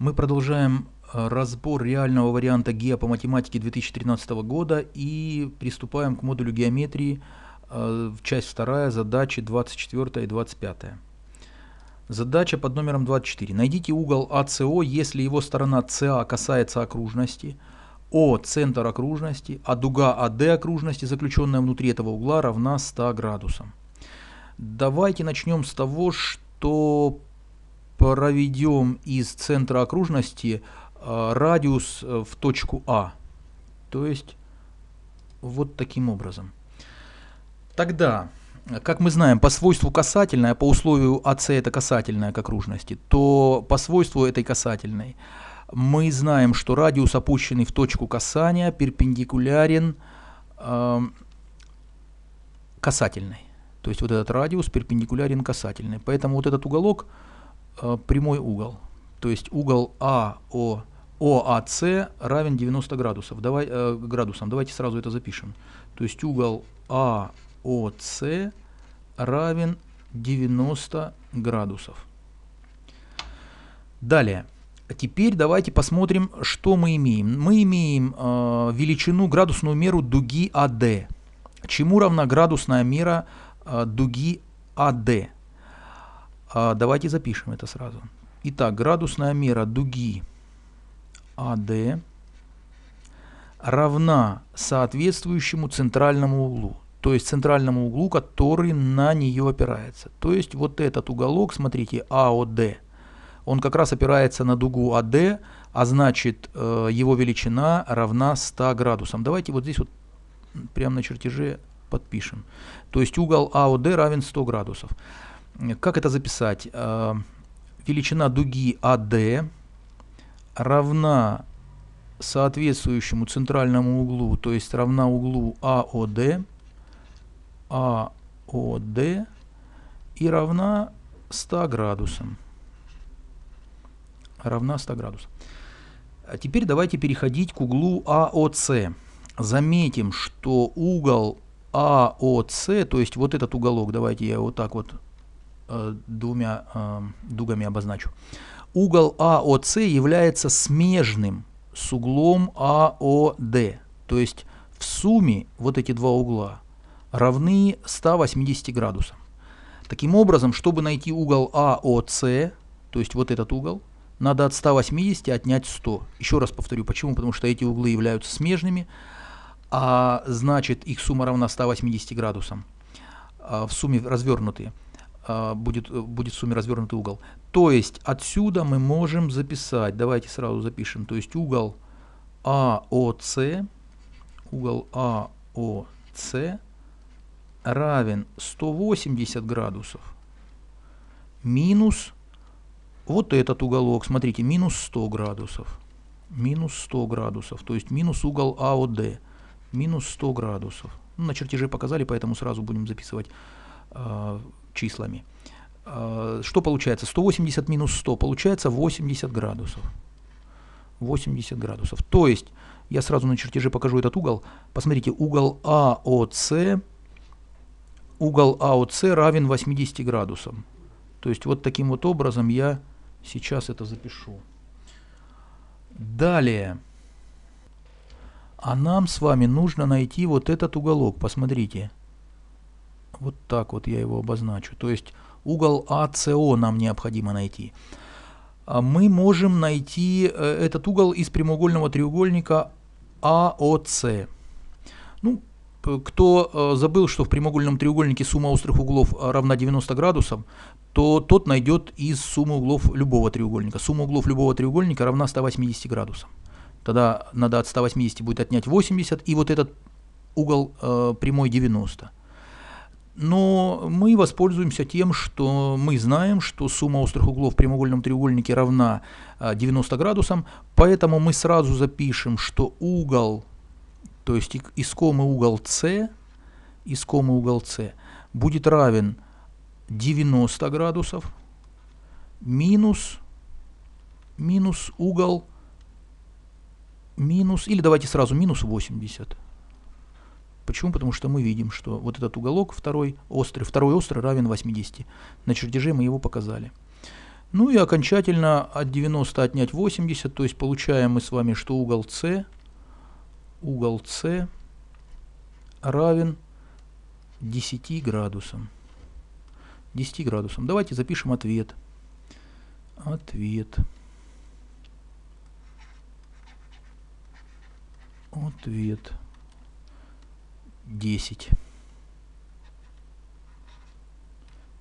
Мы продолжаем э, разбор реального варианта ГИА по математике 2013 года и приступаем к модулю геометрии, э, часть 2, задачи 24 и 25. Задача под номером 24. Найдите угол АСО, если его сторона СА касается окружности, О – центр окружности, а дуга АД окружности, заключенная внутри этого угла, равна 100 градусам. Давайте начнем с того, что проведем из центра окружности э, радиус э, в точку А. То есть вот таким образом. Тогда, как мы знаем, по свойству касательная, по условию АС это касательная к окружности, то по свойству этой касательной мы знаем, что радиус, опущенный в точку касания, перпендикулярен э, касательной. То есть вот этот радиус перпендикулярен касательной. Поэтому вот этот уголок Э, прямой угол. То есть угол АО ОАС равен 90 градусов. Давай, э, градусам. Давайте сразу это запишем. То есть угол АОС равен 90 градусов. Далее. Теперь давайте посмотрим, что мы имеем. Мы имеем э, величину градусную меру дуги АД. Чему равна градусная мера э, дуги АД? А давайте запишем это сразу. Итак, градусная мера дуги АД равна соответствующему центральному углу. То есть центральному углу, который на нее опирается. То есть вот этот уголок, смотрите, АОД, он как раз опирается на дугу АД, а значит э, его величина равна 100 градусам. Давайте вот здесь вот прямо на чертеже подпишем. То есть угол АОД равен 100 градусов. Как это записать? Э, величина дуги AD равна соответствующему центральному углу, то есть равна углу AOD, AOD и равна 100 градусам. Равна 100 градусам. А теперь давайте переходить к углу AOC. Заметим, что угол AOC, то есть вот этот уголок, давайте я вот так вот Э, двумя э, дугами обозначу. Угол АОС является смежным с углом АОД, то есть в сумме вот эти два угла равны 180 градусам. Таким образом, чтобы найти угол АОС, то есть вот этот угол, надо от 180 отнять 100. Еще раз повторю, почему? Потому что эти углы являются смежными, а значит их сумма равна 180 градусам а в сумме развернутые. А, будет, э, будет в сумме развернутый угол. То есть отсюда мы можем записать, давайте сразу запишем, то есть угол АОС, угол АОС равен 180 градусов минус вот этот уголок, смотрите, минус 100 градусов, минус 100 градусов, то есть минус угол АОД, минус 100 градусов. Ну, на чертеже показали, поэтому сразу будем записывать а, числами. А, что получается? 180 минус 100, получается 80 градусов. 80 градусов. То есть, я сразу на чертеже покажу этот угол. Посмотрите, угол АОС, угол АОС равен 80 градусам. То есть, вот таким вот образом я сейчас это запишу. Далее. А нам с вами нужно найти вот этот уголок. Посмотрите. Посмотрите вот так вот я его обозначу. То есть угол АСО нам необходимо найти. А мы можем найти э, этот угол из прямоугольного треугольника АОС. Ну, кто э, забыл, что в прямоугольном треугольнике сумма острых углов э, равна 90 градусам, то тот найдет из суммы углов любого треугольника. Сумма углов любого треугольника равна 180 градусам. Тогда надо от 180 будет отнять 80, и вот этот угол э, прямой 90. Но мы воспользуемся тем, что мы знаем, что сумма острых углов в прямоугольном треугольнике равна 90 а, градусам, поэтому мы сразу запишем, что угол, то есть искомый угол С, искомый угол С будет равен 90 градусов минус, минус угол минус, или давайте сразу минус 80 Почему? Потому что мы видим, что вот этот уголок, второй острый, второй острый равен 80. На чертеже мы его показали. Ну и окончательно от 90 отнять 80, то есть получаем мы с вами, что угол С, угол С равен 10 градусам. 10 градусам. Давайте запишем ответ. Ответ. Ответ. 10.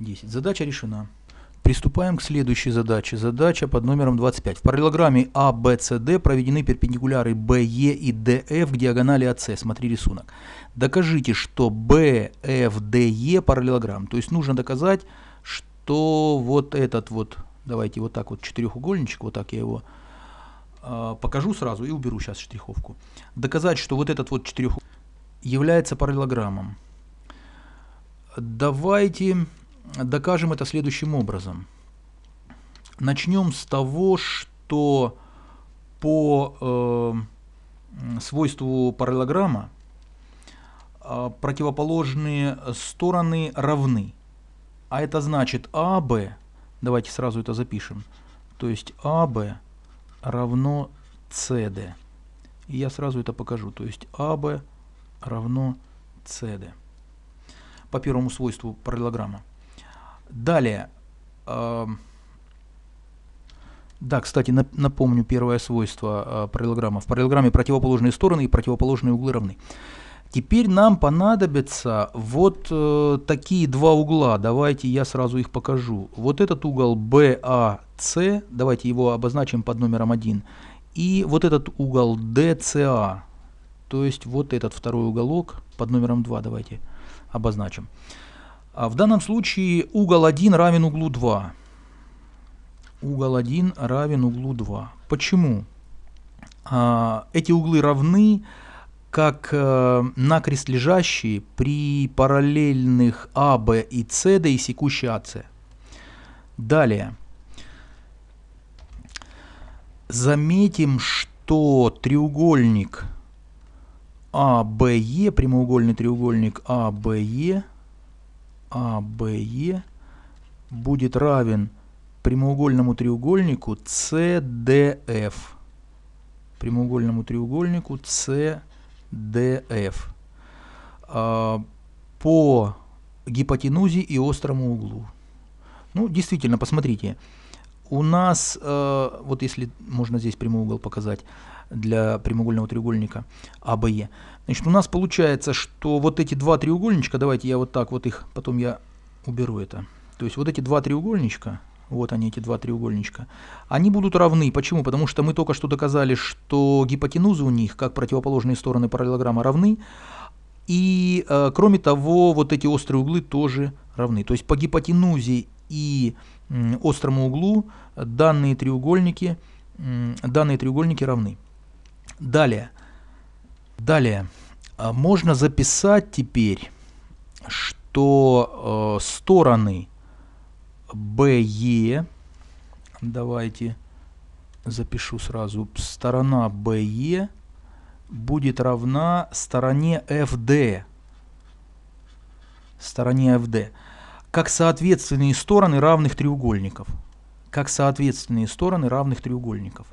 10. Задача решена. Приступаем к следующей задаче. Задача под номером 25. В параллелограмме ABCD а, проведены перпендикуляры BE и DF к диагонали AC. Смотри рисунок. Докажите, что BFDE параллелограмм. То есть нужно доказать, что вот этот вот, давайте вот так вот четырехугольничек, вот так я его э, покажу сразу и уберу сейчас штриховку. Доказать, что вот этот вот четырехугольник является параллелограммом. Давайте докажем это следующим образом. Начнем с того, что по э, свойству параллелограмма э, противоположные стороны равны. А это значит АБ, давайте сразу это запишем, то есть АБ равно СД. И я сразу это покажу, то есть АБ равно равно CD по первому свойству параллелограмма. Далее, эм, да, кстати, напомню первое свойство э, параллелограмма. В параллелограмме противоположные стороны и противоположные углы равны. Теперь нам понадобятся вот э, такие два угла. Давайте я сразу их покажу. Вот этот угол BAC, а давайте его обозначим под номером 1. И вот этот угол DCA, то есть вот этот второй уголок под номером 2 давайте обозначим. А в данном случае угол 1 равен углу 2. Угол 1 равен углу 2. Почему? А, эти углы равны, как э, накрест лежащие при параллельных А, Б и С, да и секущей АС. Далее. Заметим, что треугольник – АБЕ, прямоугольный треугольник АБЕ, АБЕ будет равен прямоугольному треугольнику CDF. Прямоугольному треугольнику CDF. А, по гипотенузе и острому углу. Ну, действительно, посмотрите. У нас, э, вот если можно здесь прямой угол показать, для прямоугольного треугольника АБЕ. Значит, у нас получается, что вот эти два треугольничка, давайте я вот так вот их, потом я уберу это. То есть вот эти два треугольничка, вот они, эти два треугольничка. Они будут равны. Почему? Потому что мы только что доказали, что гипотенузы у них, как противоположные стороны параллелограмма, равны. И, э, кроме того, вот эти острые углы тоже равны. То есть по гипотенузе и э, острому углу данные треугольники, данные треугольники равны. Далее. Далее. А можно записать теперь, что э, стороны BE, давайте запишу сразу, сторона BE будет равна стороне FD. Стороне FD. Как соответственные стороны равных треугольников. Как соответственные стороны равных треугольников.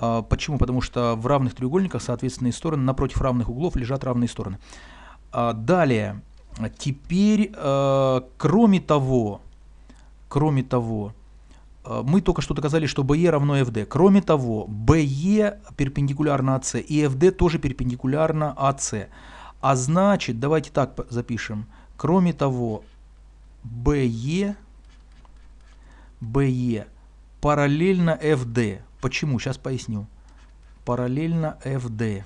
А, почему? Потому что в равных треугольниках соответственные стороны, напротив равных углов лежат равные стороны. А, далее, теперь, э, кроме того, кроме того, э, мы только что доказали, что BE равно FD. Кроме того, BE перпендикулярно AC а и FD тоже перпендикулярно AC. А значит, давайте так запишем. Кроме того, BE, BE параллельно FD. Почему? Сейчас поясню. Параллельно FD.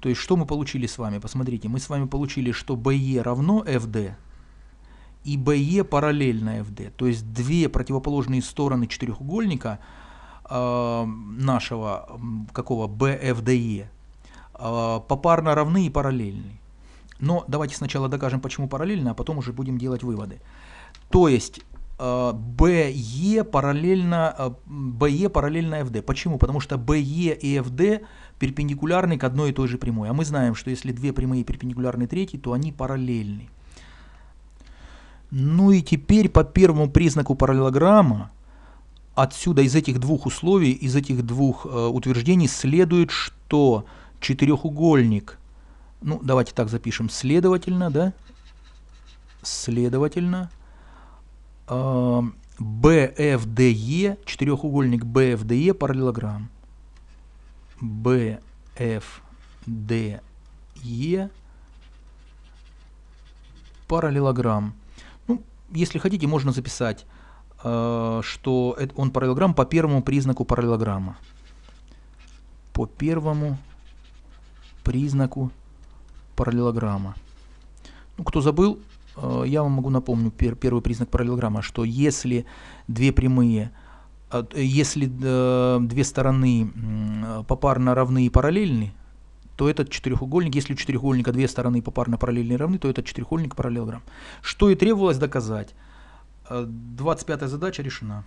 То есть что мы получили с вами? Посмотрите, мы с вами получили, что BE равно FD и BE параллельно FD. То есть две противоположные стороны четырехугольника э, нашего, какого, BFDE, э, попарно равны и параллельны. Но давайте сначала докажем, почему параллельно, а потом уже будем делать выводы. То есть BE э, параллельно, BE э, параллельно FD. Почему? Потому что BE и FD перпендикулярны к одной и той же прямой. А мы знаем, что если две прямые перпендикулярны третьей, то они параллельны. Ну и теперь по первому признаку параллелограмма, отсюда из этих двух условий, из этих двух э, утверждений следует, что четырехугольник, ну давайте так запишем, следовательно, да, следовательно, BFDE, четырехугольник BFDE параллелограмм. BFDE параллелограмм. Ну, если хотите, можно записать, э, что он параллелограмм по первому признаку параллелограмма. По первому признаку параллелограмма. Ну, кто забыл, Э, я вам могу напомню пер, первый признак параллелограмма, что если две прямые, э, если э, две стороны попарно равны и параллельны, то этот четырехугольник, если у четырехугольника две стороны попарно параллельны и равны, то этот четырехугольник параллелограмм. Что и требовалось доказать. 25 задача решена.